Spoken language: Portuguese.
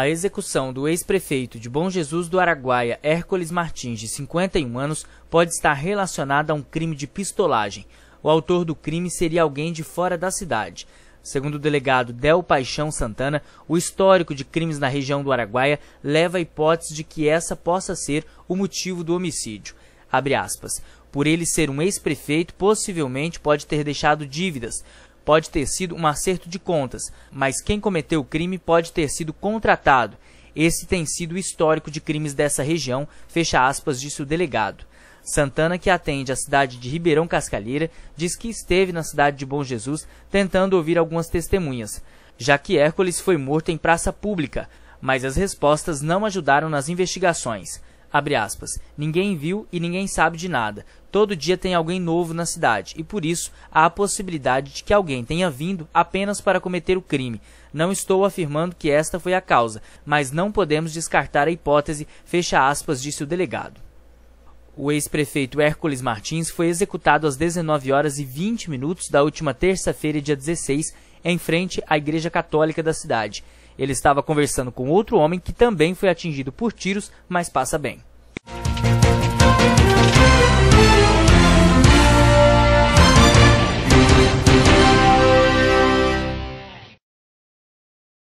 A execução do ex-prefeito de Bom Jesus do Araguaia, Hércules Martins, de 51 anos, pode estar relacionada a um crime de pistolagem. O autor do crime seria alguém de fora da cidade. Segundo o delegado Del Paixão Santana, o histórico de crimes na região do Araguaia leva a hipótese de que essa possa ser o motivo do homicídio. Por ele ser um ex-prefeito, possivelmente pode ter deixado dívidas pode ter sido um acerto de contas, mas quem cometeu o crime pode ter sido contratado. Esse tem sido o histórico de crimes dessa região, fecha aspas, disse o delegado. Santana, que atende a cidade de Ribeirão Cascalheira, diz que esteve na cidade de Bom Jesus tentando ouvir algumas testemunhas, já que Hércules foi morto em praça pública, mas as respostas não ajudaram nas investigações. Abre aspas. Ninguém viu e ninguém sabe de nada. Todo dia tem alguém novo na cidade e por isso há a possibilidade de que alguém tenha vindo apenas para cometer o crime. Não estou afirmando que esta foi a causa, mas não podemos descartar a hipótese, fecha aspas, disse o delegado. O ex-prefeito Hércules Martins foi executado às 19 horas e 20 minutos da última terça-feira, dia 16, em frente à Igreja Católica da cidade. Ele estava conversando com outro homem que também foi atingido por tiros, mas passa bem.